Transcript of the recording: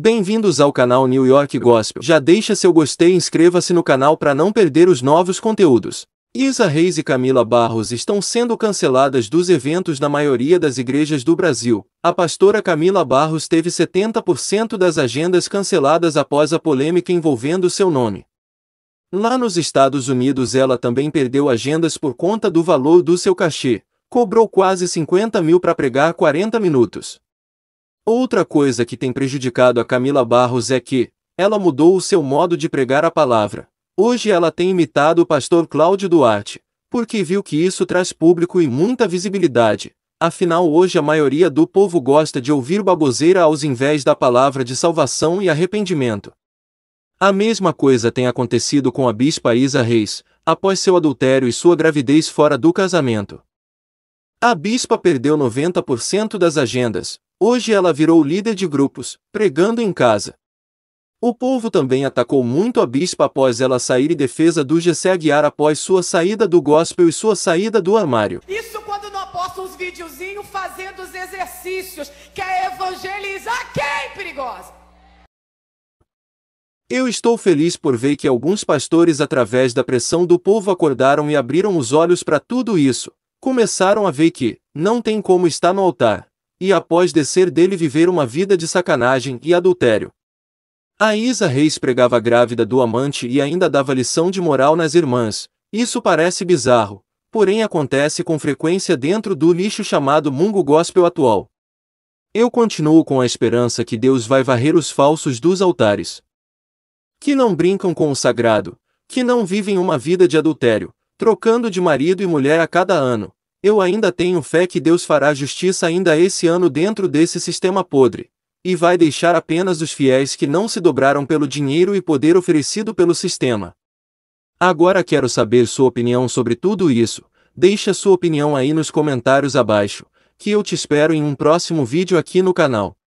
Bem-vindos ao canal New York Gospel. Já deixa seu gostei e inscreva-se no canal para não perder os novos conteúdos. Isa Reis e Camila Barros estão sendo canceladas dos eventos na maioria das igrejas do Brasil. A pastora Camila Barros teve 70% das agendas canceladas após a polêmica envolvendo seu nome. Lá nos Estados Unidos ela também perdeu agendas por conta do valor do seu cachê. Cobrou quase 50 mil para pregar 40 minutos. Outra coisa que tem prejudicado a Camila Barros é que, ela mudou o seu modo de pregar a palavra. Hoje ela tem imitado o pastor Cláudio Duarte, porque viu que isso traz público e muita visibilidade. Afinal, hoje a maioria do povo gosta de ouvir baboseira aos invés da palavra de salvação e arrependimento. A mesma coisa tem acontecido com a bispa Isa Reis, após seu adultério e sua gravidez fora do casamento. A bispa perdeu 90% das agendas, Hoje ela virou líder de grupos, pregando em casa. O povo também atacou muito a bispa após ela sair em defesa do Gessé Aguiar após sua saída do gospel e sua saída do armário. Isso quando não posto uns videozinhos fazendo os exercícios, que é evangelizar quem, perigosa? Eu estou feliz por ver que alguns pastores através da pressão do povo acordaram e abriram os olhos para tudo isso. Começaram a ver que, não tem como estar no altar, e após descer dele viver uma vida de sacanagem e adultério. A Isa Reis pregava grávida do amante e ainda dava lição de moral nas irmãs. Isso parece bizarro, porém acontece com frequência dentro do lixo chamado mungo gospel atual. Eu continuo com a esperança que Deus vai varrer os falsos dos altares. Que não brincam com o sagrado, que não vivem uma vida de adultério, trocando de marido e mulher a cada ano, eu ainda tenho fé que Deus fará justiça ainda esse ano dentro desse sistema podre, e vai deixar apenas os fiéis que não se dobraram pelo dinheiro e poder oferecido pelo sistema. Agora quero saber sua opinião sobre tudo isso. Deixa sua opinião aí nos comentários abaixo, que eu te espero em um próximo vídeo aqui no canal.